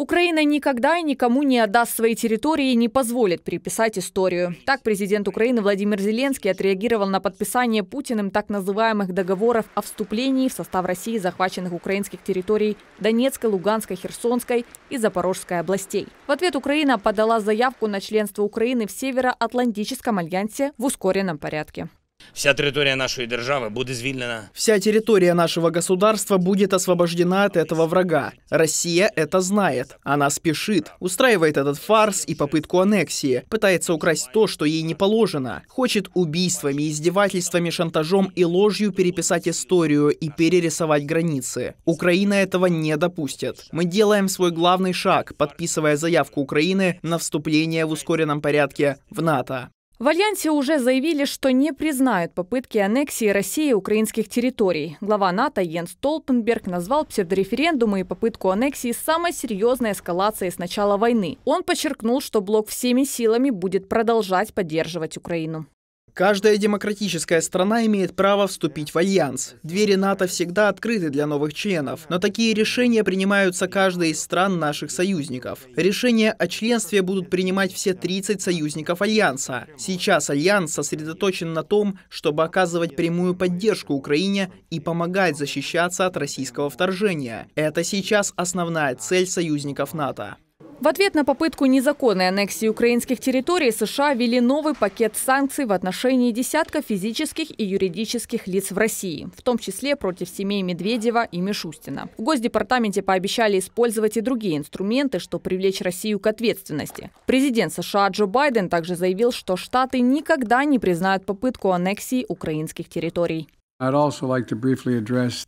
Украина никогда и никому не отдаст свои территории и не позволит переписать историю. Так президент Украины Владимир Зеленский отреагировал на подписание Путиным так называемых договоров о вступлении в состав России захваченных украинских территорий Донецкой, Луганской, Херсонской и Запорожской областей. В ответ Украина подала заявку на членство Украины в Североатлантическом альянсе в ускоренном порядке. Вся территория нашей державы будет звільнена. Вся территория нашего государства будет освобождена от этого врага. Россия это знает. Она спешит, устраивает этот фарс и попытку аннексии, пытается украсть то, что ей не положено. Хочет убийствами, издевательствами, шантажом и ложью переписать историю и перерисовать границы. Украина этого не допустит. Мы делаем свой главный шаг, подписывая заявку Украины на вступление в ускоренном порядке в НАТО. В Альянсе уже заявили, что не признают попытки аннексии России украинских территорий. Глава НАТО Йенс Толпенберг назвал псевдореферендумы и попытку аннексии самой серьезной эскалацией с начала войны. Он подчеркнул, что блок всеми силами будет продолжать поддерживать Украину. Каждая демократическая страна имеет право вступить в альянс. Двери НАТО всегда открыты для новых членов, но такие решения принимаются каждой из стран наших союзников. Решения о членстве будут принимать все 30 союзников альянса. Сейчас альянс сосредоточен на том, чтобы оказывать прямую поддержку Украине и помогать защищаться от российского вторжения. Это сейчас основная цель союзников НАТО. В ответ на попытку незаконной аннексии украинских территорий США ввели новый пакет санкций в отношении десятка физических и юридических лиц в России, в том числе против семей Медведева и Мишустина. В Госдепартаменте пообещали использовать и другие инструменты, что привлечь Россию к ответственности. Президент США Джо Байден также заявил, что Штаты никогда не признают попытку аннексии украинских территорий.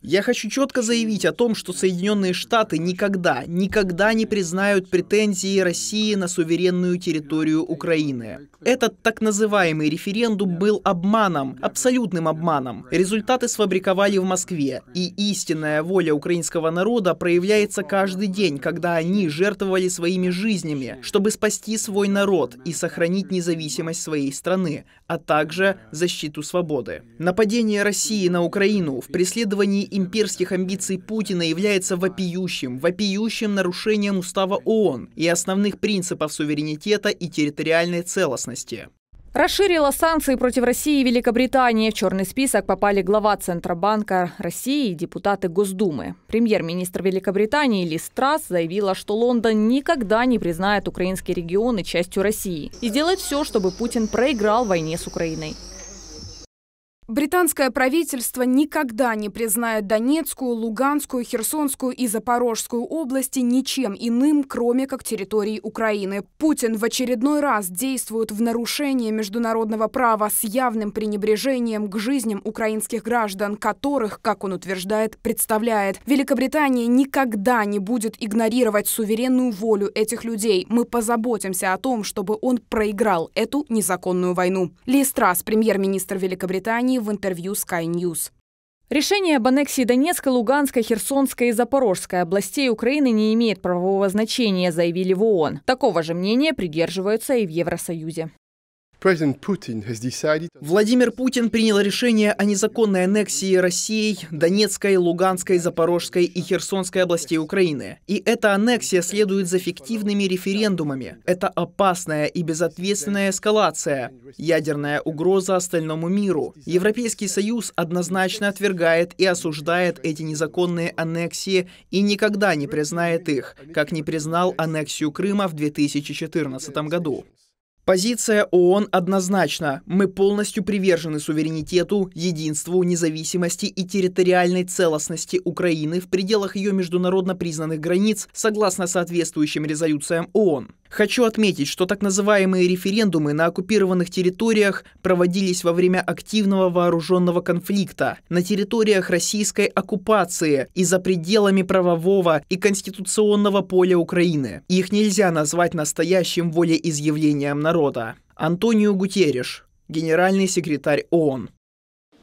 Я хочу четко заявить о том, что Соединенные Штаты никогда, никогда не признают претензии России на суверенную территорию Украины. Этот так называемый референдум был обманом, абсолютным обманом. Результаты сфабриковали в Москве, и истинная воля украинского народа проявляется каждый день, когда они жертвовали своими жизнями, чтобы спасти свой народ и сохранить независимость своей страны, а также защиту свободы. Нападение России России на Украину в преследовании имперских амбиций Путина является вопиющим, вопиющим нарушением устава ООН и основных принципов суверенитета и территориальной целостности. Расширила санкции против России и Великобритании. В черный список попали глава Центробанка России и депутаты Госдумы. Премьер-министр Великобритании Лиз Страс заявила, что Лондон никогда не признает украинские регионы частью России и сделает все, чтобы Путин проиграл войне с Украиной. Британское правительство никогда не признает Донецкую, Луганскую, Херсонскую и Запорожскую области ничем иным, кроме как территорией Украины. Путин в очередной раз действует в нарушении международного права с явным пренебрежением к жизням украинских граждан, которых, как он утверждает, представляет. Великобритания никогда не будет игнорировать суверенную волю этих людей. Мы позаботимся о том, чтобы он проиграл эту незаконную войну. Ли Страс, премьер-министр Великобритании, Армении в интервью Sky News. Решение об аннексии Донецкой, Луганской, Херсонской и Запорожской областей Украины не имеет правового значения, заявили в ООН. Такого же мнения придерживаются и в Евросоюзе. Владимир Путин принял решение о незаконной аннексии Россией Донецкой, Луганской, Запорожской и Херсонской областей Украины. И эта аннексия следует за фиктивными референдумами. Это опасная и безответственная эскалация, ядерная угроза остальному миру. Европейский Союз однозначно отвергает и осуждает эти незаконные аннексии и никогда не признает их, как не признал аннексию Крыма в 2014 году. Позиция ООН однозначна. Мы полностью привержены суверенитету, единству, независимости и территориальной целостности Украины в пределах ее международно признанных границ согласно соответствующим резолюциям ООН. Хочу отметить, что так называемые референдумы на оккупированных территориях проводились во время активного вооруженного конфликта, на территориях российской оккупации и за пределами правового и конституционного поля Украины. Их нельзя назвать настоящим волеизъявлением народа. Антонио Гутерриш, генеральный секретарь ООН.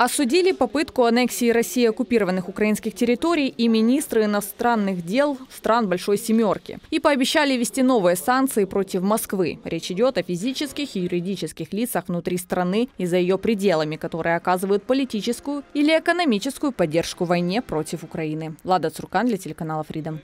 Осудили попытку аннексии России оккупированных украинских территорий и министры иностранных дел стран Большой Семерки. И пообещали ввести новые санкции против Москвы. Речь идет о физических и юридических лицах внутри страны и за ее пределами, которые оказывают политическую или экономическую поддержку войне против Украины. Лада Цуркан для телеканала Freedom.